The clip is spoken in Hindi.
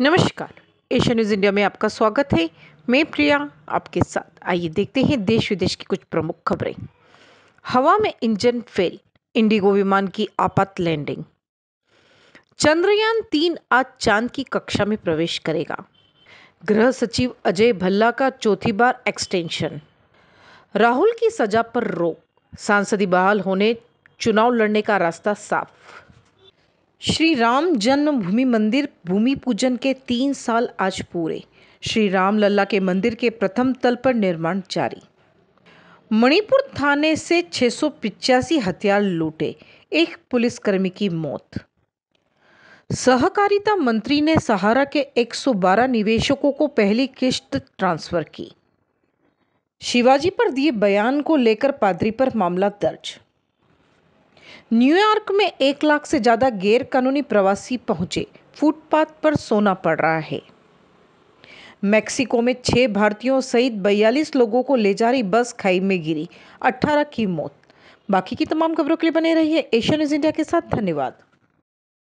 नमस्कार एशिया न्यूज़ इंडिया में आपका स्वागत है मैं प्रिया आपके साथ आइए देखते हैं देश विदेश की कुछ प्रमुख खबरें हवा में इंजन फेल इंडिगो विमान की आपात लैंडिंग चंद्रयान तीन आज चांद की कक्षा में प्रवेश करेगा गृह सचिव अजय भल्ला का चौथी बार एक्सटेंशन राहुल की सजा पर रोक सांसदी बहाल होने चुनाव लड़ने का रास्ता साफ श्री राम जन्मभूमि मंदिर भूमि पूजन के तीन साल आज पूरे श्री राम लल्ला के मंदिर के प्रथम तल पर निर्माण जारी मणिपुर थाने से छह हथियार लूटे एक पुलिसकर्मी की मौत सहकारिता मंत्री ने सहारा के 112 निवेशकों को पहली किश्त ट्रांसफर की शिवाजी पर दिए बयान को लेकर पादरी पर मामला दर्ज न्यूयॉर्क में एक लाख से ज़्यादा गैरकानूनी प्रवासी पहुंचे फुटपाथ पर सोना पड़ रहा है मेक्सिको में छह भारतीयों सहित बयालीस लोगों को ले जा रही बस खाई में गिरी अठारह की मौत बाकी की तमाम खबरों के लिए बने रहिए एशिया न्यूज़ इंडिया के साथ धन्यवाद